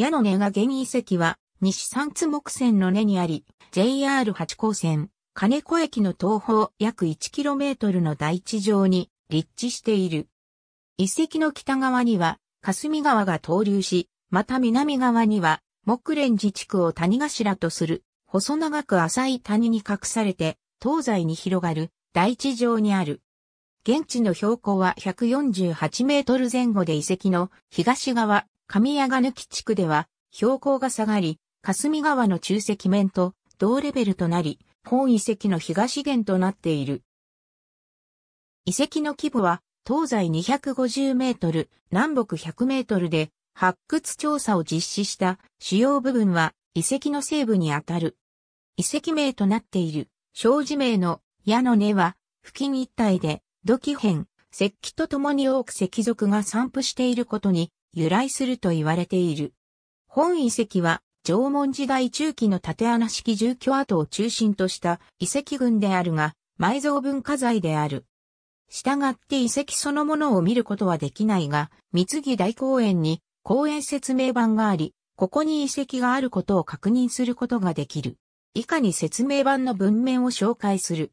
矢の根が現遺跡は、西三津木線の根にあり、JR 八高線、金子駅の東方約 1km の大地上に立地している。遺跡の北側には、霞川が東流し、また南側には、木蓮寺地区を谷頭とする、細長く浅い谷に隠されて、東西に広がる、大地上にある。現地の標高は148メートル前後で遺跡の東側上谷ヶ抜地区では、標高が下がり、霞川の中石面と同レベルとなり、本遺跡の東源となっている。遺跡の規模は、東西250メートル、南北100メートルで、発掘調査を実施した主要部分は遺跡の西部にあたる。遺跡名となっている、小寺名の矢の根は、付近一帯で、土器片、石器と共に多く石属が散布していることに由来すると言われている。本遺跡は縄文時代中期の縦穴式住居跡を中心とした遺跡群であるが、埋蔵文化財である。従って遺跡そのものを見ることはできないが、三木大公園に公園説明板があり、ここに遺跡があることを確認することができる。以下に説明板の文面を紹介する。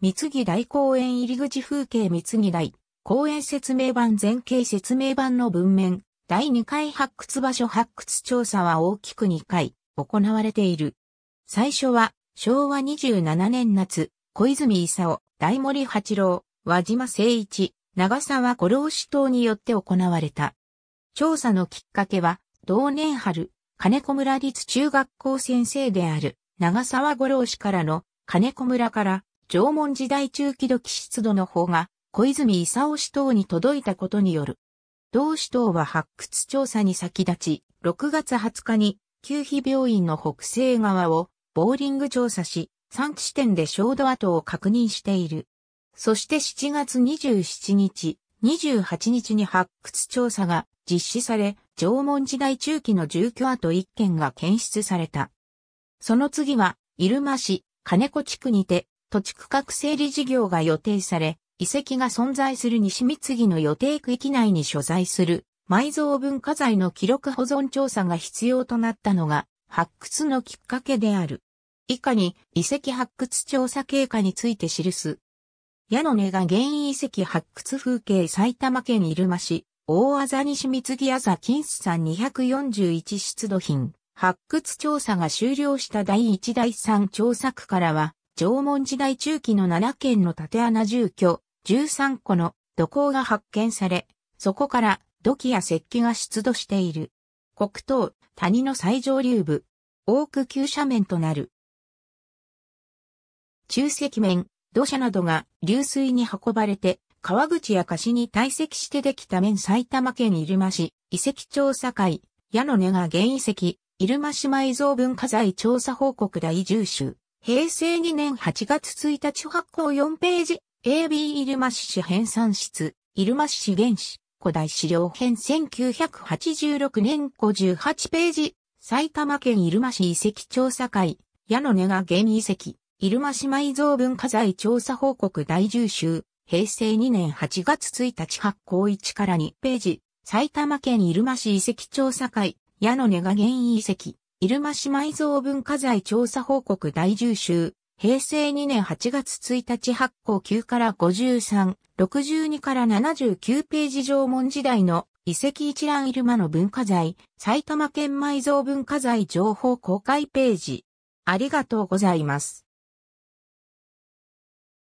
三木大公園入り口風景三木大公園説明板前景説明板の文面、第2回発掘場所発掘調査は大きく2回行われている。最初は昭和27年夏、小泉勲、大森八郎、和島誠一、長沢五郎氏等によって行われた。調査のきっかけは、同年春、金子村立中学校先生である長沢五郎氏からの金子村から縄文時代中期土器出土の方が小泉勲氏等に届いたことによる同市党は発掘調査に先立ち、6月20日に、旧肥病院の北西側をボーリング調査し、3地点で焦土跡を確認している。そして7月27日、28日に発掘調査が実施され、縄文時代中期の住居跡1件が検出された。その次は、入間市、金子地区にて、土地区画整理事業が予定され、遺跡が存在する西三次の予定区域内に所在する埋蔵文化財の記録保存調査が必要となったのが発掘のきっかけである。以下に遺跡発掘調査経過について記す。矢の根が原因遺跡発掘風景埼玉県入間市、大あざ西貢朝金子山241出土品。発掘調査が終了した第1第3調査区からは、縄文時代中期の7県の縦穴住居、13個の土坑が発見され、そこから土器や石器が出土している。黒糖、谷の最上流部、多く急斜面となる。中石面、土砂などが流水に運ばれて、川口や菓子に堆積してできた面埼玉県入間市、遺跡調査会、矢の根が原遺跡、入間島埋蔵文化財調査報告第10集、平成2年8月1日発行4ページ。AB 入間市市編産室、入間市原子、古代資料編1986年58ページ、埼玉県入間市遺跡調査会、矢野根が現遺跡、入間市埋蔵文化財調査報告大重集、平成2年8月1日発行1から2ページ、埼玉県入間市遺跡調査会、矢野根が現遺跡、入間市埋蔵文化財調査報告大重集、平成2年8月1日発行9から53、62から79ページ縄文時代の遺跡一覧入間の文化財、埼玉県埋蔵文化財情報公開ページ。ありがとうございます。